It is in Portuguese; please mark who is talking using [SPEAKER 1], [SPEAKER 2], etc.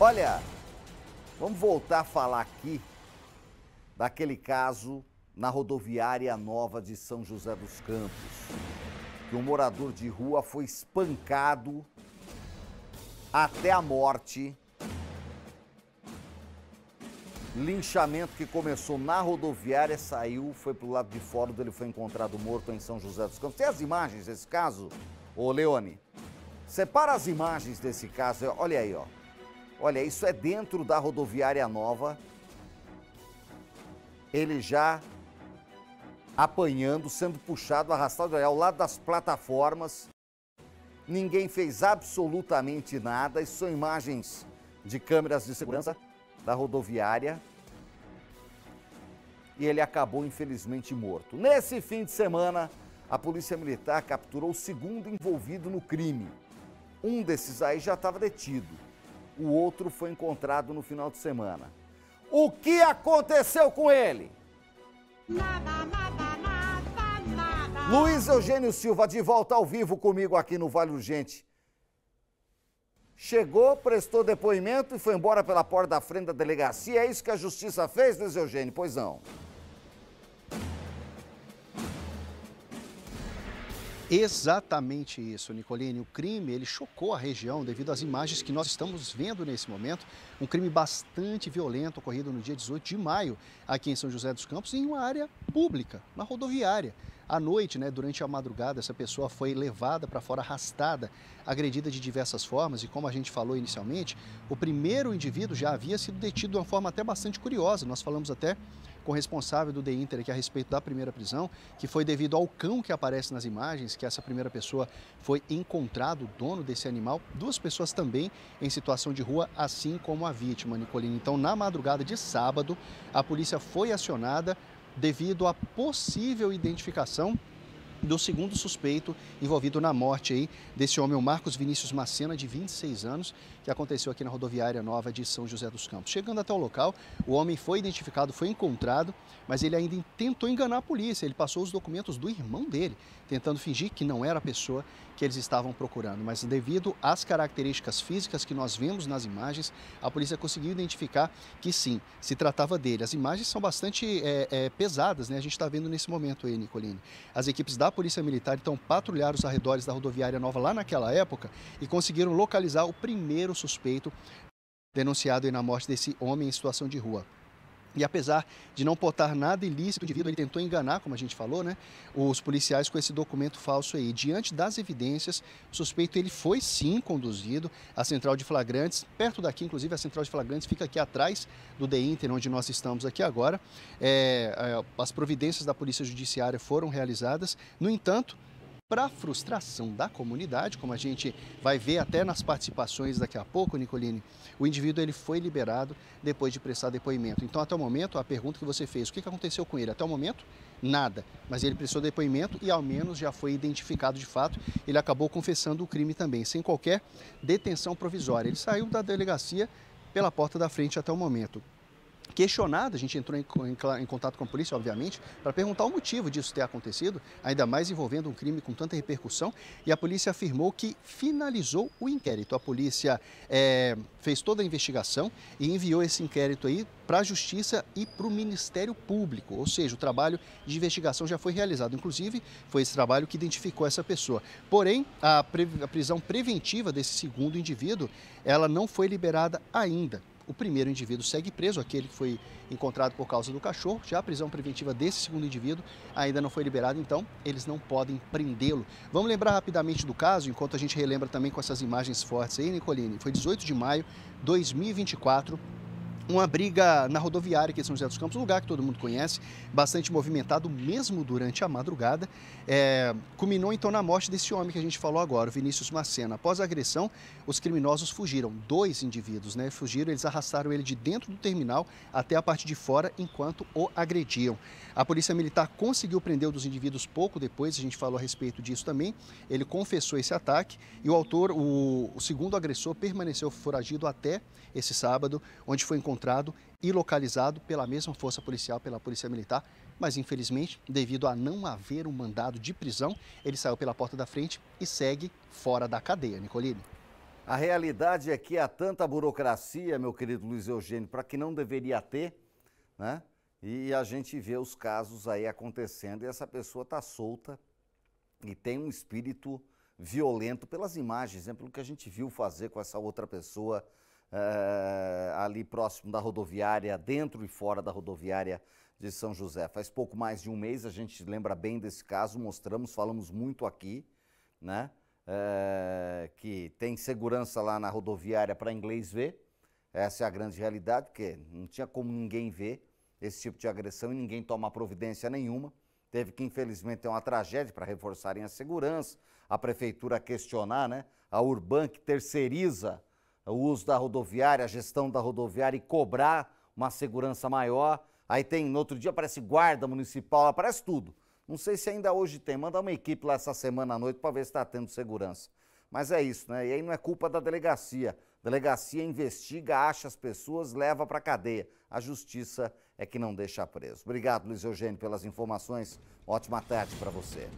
[SPEAKER 1] Olha, vamos voltar a falar aqui daquele caso na rodoviária nova de São José dos Campos, que um morador de rua foi espancado até a morte. Linchamento que começou na rodoviária, saiu, foi pro lado de fora, ele foi encontrado morto em São José dos Campos. Tem as imagens desse caso, ô Leone? Separa as imagens desse caso, olha aí, ó. Olha, isso é dentro da rodoviária nova. Ele já apanhando, sendo puxado, arrastado ao lado das plataformas. Ninguém fez absolutamente nada. Isso são imagens de câmeras de segurança da rodoviária. E ele acabou, infelizmente, morto. Nesse fim de semana, a Polícia Militar capturou o segundo envolvido no crime. Um desses aí já estava detido. O outro foi encontrado no final de semana. O que aconteceu com ele?
[SPEAKER 2] Nada, nada, nada, Luiz
[SPEAKER 1] Eugênio Silva, de volta ao vivo comigo aqui no Vale Urgente. Chegou, prestou depoimento e foi embora pela porta da frente da delegacia. É isso que a justiça fez, Luiz Eugênio? Pois não.
[SPEAKER 2] Exatamente isso, Nicolini. O crime ele chocou a região devido às imagens que nós estamos vendo nesse momento. Um crime bastante violento ocorrido no dia 18 de maio aqui em São José dos Campos, em uma área pública, na rodoviária. À noite, né, durante a madrugada, essa pessoa foi levada para fora, arrastada, agredida de diversas formas. E como a gente falou inicialmente, o primeiro indivíduo já havia sido detido de uma forma até bastante curiosa. Nós falamos até corresponsável do The Inter aqui a respeito da primeira prisão, que foi devido ao cão que aparece nas imagens, que essa primeira pessoa foi encontrado, o dono desse animal, duas pessoas também em situação de rua, assim como a vítima, Nicolina. Então, na madrugada de sábado, a polícia foi acionada devido à possível identificação do segundo suspeito envolvido na morte aí desse homem, o Marcos Vinícius Macena, de 26 anos, que aconteceu aqui na rodoviária nova de São José dos Campos. Chegando até o local, o homem foi identificado, foi encontrado, mas ele ainda tentou enganar a polícia. Ele passou os documentos do irmão dele, tentando fingir que não era a pessoa que eles estavam procurando. Mas devido às características físicas que nós vemos nas imagens, a polícia conseguiu identificar que sim, se tratava dele. As imagens são bastante é, é, pesadas, né? A gente está vendo nesse momento aí, Nicolini. As equipes da da Polícia Militar então patrulharam os arredores da rodoviária nova lá naquela época e conseguiram localizar o primeiro suspeito denunciado na morte desse homem em situação de rua. E apesar de não portar nada ilícito, o indivíduo ele tentou enganar, como a gente falou, né, os policiais com esse documento falso aí. Diante das evidências, o suspeito ele foi sim conduzido à central de flagrantes, perto daqui, inclusive a central de flagrantes fica aqui atrás do DE Inter, né, onde nós estamos aqui agora. É, é, as providências da Polícia Judiciária foram realizadas. No entanto, para a frustração da comunidade, como a gente vai ver até nas participações daqui a pouco, Nicolini, o indivíduo ele foi liberado depois de prestar depoimento. Então, até o momento, a pergunta que você fez, o que aconteceu com ele? Até o momento, nada. Mas ele prestou depoimento e, ao menos, já foi identificado de fato. Ele acabou confessando o crime também, sem qualquer detenção provisória. Ele saiu da delegacia pela porta da frente até o momento questionado, a gente entrou em, em, em contato com a polícia, obviamente, para perguntar o motivo disso ter acontecido, ainda mais envolvendo um crime com tanta repercussão, e a polícia afirmou que finalizou o inquérito. A polícia é, fez toda a investigação e enviou esse inquérito aí para a Justiça e para o Ministério Público, ou seja, o trabalho de investigação já foi realizado. Inclusive, foi esse trabalho que identificou essa pessoa. Porém, a, pre, a prisão preventiva desse segundo indivíduo, ela não foi liberada ainda. O primeiro indivíduo segue preso, aquele que foi encontrado por causa do cachorro. Já a prisão preventiva desse segundo indivíduo ainda não foi liberada, então eles não podem prendê-lo. Vamos lembrar rapidamente do caso, enquanto a gente relembra também com essas imagens fortes aí, Nicolini. Foi 18 de maio de 2024 uma briga na rodoviária aqui em São José dos Campos, um lugar que todo mundo conhece, bastante movimentado mesmo durante a madrugada. É, culminou então na morte desse homem que a gente falou agora, o Vinícius Macena. Após a agressão, os criminosos fugiram, dois indivíduos, né? Fugiram, eles arrastaram ele de dentro do terminal até a parte de fora enquanto o agrediam. A polícia militar conseguiu prender um dos indivíduos pouco depois, a gente falou a respeito disso também. Ele confessou esse ataque e o autor, o, o segundo agressor, permaneceu foragido até esse sábado, onde foi encontrado encontrado e localizado pela mesma força policial, pela Polícia Militar, mas infelizmente, devido a não haver um mandado de prisão, ele saiu pela porta da frente e segue fora da cadeia, Nicolini.
[SPEAKER 1] A realidade é que há tanta
[SPEAKER 2] burocracia,
[SPEAKER 1] meu querido Luiz Eugênio, para que não deveria ter, né? E a gente vê os casos aí acontecendo e essa pessoa está solta e tem um espírito violento pelas imagens, né? pelo que a gente viu fazer com essa outra pessoa uh, ali próximo da rodoviária, dentro e fora da rodoviária de São José. Faz pouco mais de um mês, a gente lembra bem desse caso, mostramos, falamos muito aqui, né? Uh, que tem segurança lá na rodoviária para inglês ver. Essa é a grande realidade, porque não tinha como ninguém ver esse tipo de agressão e ninguém toma providência nenhuma. Teve que, infelizmente, ter uma tragédia para reforçarem a segurança, a prefeitura questionar, né? A Urban que terceiriza o uso da rodoviária, a gestão da rodoviária e cobrar uma segurança maior. Aí tem, no outro dia aparece guarda municipal, aparece tudo. Não sei se ainda hoje tem, manda uma equipe lá essa semana à noite para ver se está tendo segurança. Mas é isso, né? E aí não é culpa da delegacia. A delegacia investiga, acha as pessoas, leva para cadeia. A justiça é que não deixa preso. Obrigado, Luiz Eugênio, pelas informações. Ótima tarde para você.